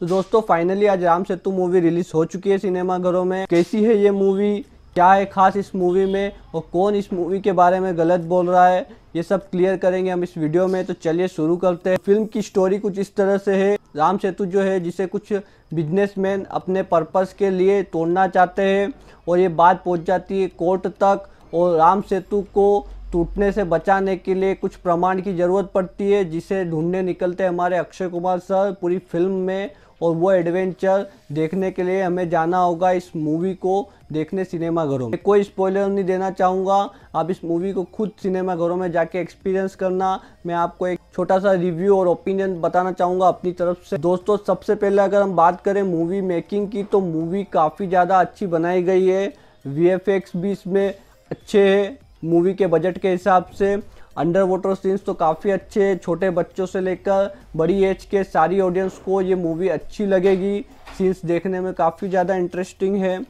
तो दोस्तों फाइनली आज राम सेतु मूवी रिलीज हो चुकी है सिनेमा घरों में कैसी है ये मूवी क्या है खास इस मूवी में और कौन इस मूवी के बारे में गलत बोल रहा है ये सब क्लियर करेंगे हम इस वीडियो में तो चलिए शुरू करते हैं फिल्म की स्टोरी कुछ इस तरह से है राम सेतु जो है जिसे कुछ बिजनेसमैन अपने पर्पस के लिए तोड़ना चाहते हैं और ये बात पहुंच जाती है कोर्ट तक और राम सेतु को टूटने से बचाने के लिए कुछ प्रमाण की ज़रूरत पड़ती है जिसे ढूंढने निकलते हमारे अक्षय कुमार सर पूरी फिल्म में और वो एडवेंचर देखने के लिए हमें जाना होगा इस मूवी को देखने सिनेमाघरों में कोई स्पॉइलर नहीं देना चाहूँगा आप इस मूवी को खुद सिनेमाघरों में जाके एक्सपीरियंस करना मैं आपको एक छोटा सा रिव्यू और ओपिनियन बताना चाहूँगा अपनी तरफ से दोस्तों सबसे पहले अगर हम बात करें मूवी मेकिंग की तो मूवी काफ़ी ज़्यादा अच्छी बनाई गई है वी भी इसमें अच्छे है मूवी के बजट के हिसाब से अंडर वाटर सीन्स तो काफ़ी अच्छे छोटे बच्चों से लेकर बड़ी एज के सारी ऑडियंस को ये मूवी अच्छी लगेगी सीन्स देखने में काफ़ी ज़्यादा इंटरेस्टिंग है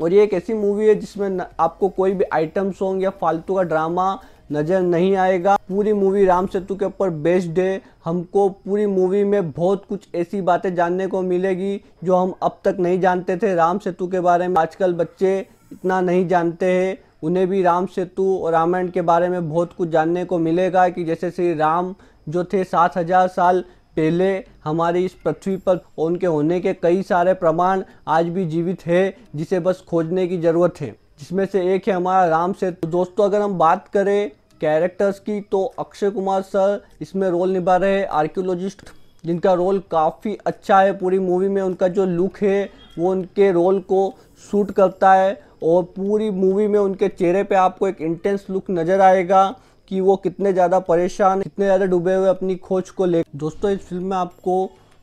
और ये एक ऐसी मूवी है जिसमें आपको कोई भी आइटम सॉन्ग या फालतू का ड्रामा नज़र नहीं आएगा पूरी मूवी राम सेतु के ऊपर बेस्ड है हमको पूरी मूवी में बहुत कुछ ऐसी बातें जानने को मिलेगी जो हम अब तक नहीं जानते थे राम सेतु के बारे में आजकल बच्चे इतना नहीं जानते हैं उन्हें भी राम सेतु और रामायण के बारे में बहुत कुछ जानने को मिलेगा कि जैसे श्री राम जो थे सात हज़ार साल पहले हमारी इस पृथ्वी पर उनके होने के कई सारे प्रमाण आज भी जीवित है जिसे बस खोजने की ज़रूरत है जिसमें से एक है हमारा राम सेतु दोस्तों अगर हम बात करें कैरेक्टर्स की तो अक्षय कुमार सर इसमें रोल निभा रहे हैं आर्क्योलॉजिस्ट जिनका रोल काफ़ी अच्छा है पूरी मूवी में उनका जो लुक है वो उनके रोल को सूट करता है और पूरी मूवी में उनके चेहरे पे आपको एक इंटेंस लुक नज़र आएगा कि वो कितने ज़्यादा परेशान कितने ज़्यादा डूबे हुए अपनी खोज को ले दोस्तों इस फिल्म में आपको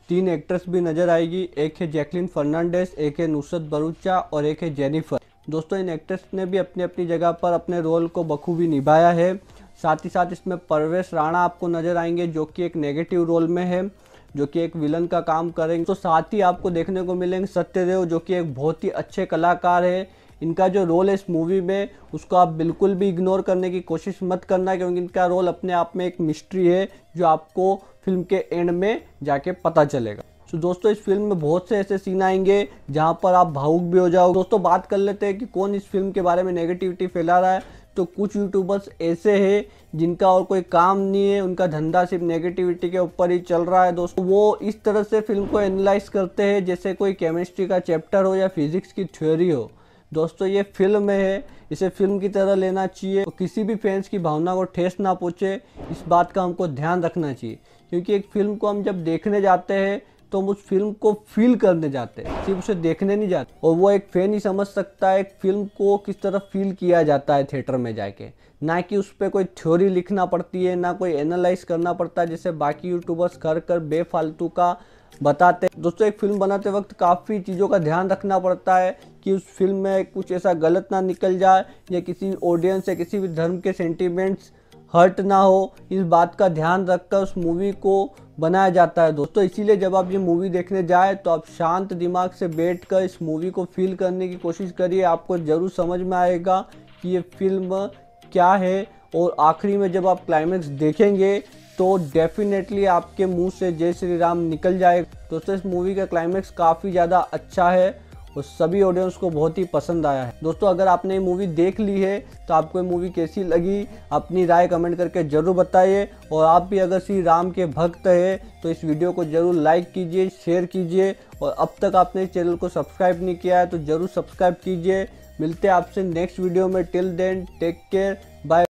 तीन एक्ट्रेस भी नज़र आएगी एक है जैकलिन फर्नांडेस एक है नुसरत बरूचा और एक है जेनिफर दोस्तों इन एक्ट्रेस ने भी अपनी अपनी जगह पर अपने रोल को बखूबी निभाया है साथ ही साथ इसमें परवेश राणा आपको नज़र आएंगे जो कि एक नेगेटिव रोल में है जो कि एक विलन का काम करेंगे तो साथ ही आपको देखने को मिलेंगे सत्यदेव जो कि एक बहुत ही अच्छे कलाकार है इनका जो रोल है इस मूवी में उसको आप बिल्कुल भी इग्नोर करने की कोशिश मत करना क्योंकि इनका रोल अपने आप में एक मिस्ट्री है जो आपको फिल्म के एंड में जाके पता चलेगा तो so, दोस्तों इस फिल्म में बहुत से ऐसे सीन आएंगे जहाँ पर आप भावुक भी हो जाओ दोस्तों बात कर लेते हैं कि कौन इस फिल्म के बारे में नेगेटिविटी फैला रहा है तो कुछ यूट्यूबर्स ऐसे हैं जिनका और कोई काम नहीं है उनका धंधा सिर्फ नेगेटिविटी के ऊपर ही चल रहा है दोस्तों वो इस तरह से फिल्म को एनालाइज करते हैं जैसे कोई केमिस्ट्री का चैप्टर हो या फिजिक्स की थ्योरी हो दोस्तों ये फिल्म है इसे फिल्म की तरह लेना चाहिए और किसी भी फैंस की भावना को ठेस ना पहुँचे इस बात का हमको ध्यान रखना चाहिए क्योंकि एक फिल्म को हम जब देखने जाते हैं तो हम उस फिल्म को फील करने जाते हैं सिर्फ उसे देखने नहीं जाते और वो एक फैन ही समझ सकता है एक फिल्म को किस तरह फील किया जाता है थिएटर में जाके ना कि उस पर कोई थ्योरी लिखना पड़ती है ना कोई एनालाइज करना पड़ता है जैसे बाकी यूट्यूबर्स कर कर बेफालतू का बताते हैं दोस्तों एक फिल्म बनाते वक्त काफ़ी चीज़ों का ध्यान रखना पड़ता है कि उस फिल्म में कुछ ऐसा गलत ना निकल जाए या किसी ऑडियंस या किसी भी धर्म के सेंटिमेंट्स हर्ट ना हो इस बात का ध्यान रखकर उस मूवी को बनाया जाता है दोस्तों इसीलिए जब आप ये मूवी देखने जाए तो आप शांत दिमाग से बैठकर इस मूवी को फील करने की कोशिश करिए आपको ज़रूर समझ में आएगा कि ये फिल्म क्या है और आखिरी में जब आप क्लाइमैक्स देखेंगे तो डेफिनेटली आपके मुंह से जय श्री राम निकल जाए दोस्तों इस मूवी का क्लाइमेक्स काफ़ी ज़्यादा अच्छा है और सभी ऑडियंस को बहुत ही पसंद आया है दोस्तों अगर आपने ये मूवी देख ली है तो आपको ये मूवी कैसी लगी अपनी राय कमेंट करके ज़रूर बताइए और आप भी अगर श्री राम के भक्त हैं तो इस वीडियो को ज़रूर लाइक कीजिए शेयर कीजिए और अब तक आपने इस चैनल को सब्सक्राइब नहीं किया है तो ज़रूर सब्सक्राइब कीजिए मिलते हैं आपसे नेक्स्ट वीडियो में till then take care bye